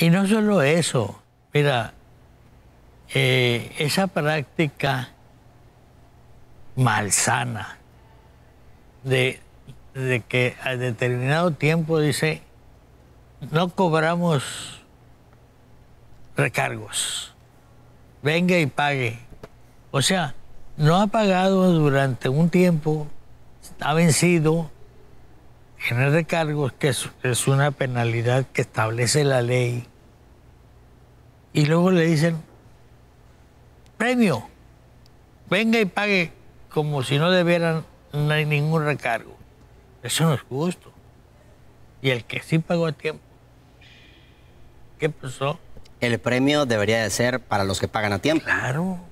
Y no solo eso, mira, eh, esa práctica malsana de, que a determinado tiempo dice, no cobramos recargos, venga y pague. O sea, no ha pagado durante un tiempo, ha vencido, el recargos, que es una penalidad que establece la ley y luego le dicen, premio, venga y pague como si no debieran no ningún recargo. Eso no es justo. Y el que sí pagó a tiempo, ¿qué pasó? El premio debería de ser para los que pagan a tiempo. Claro,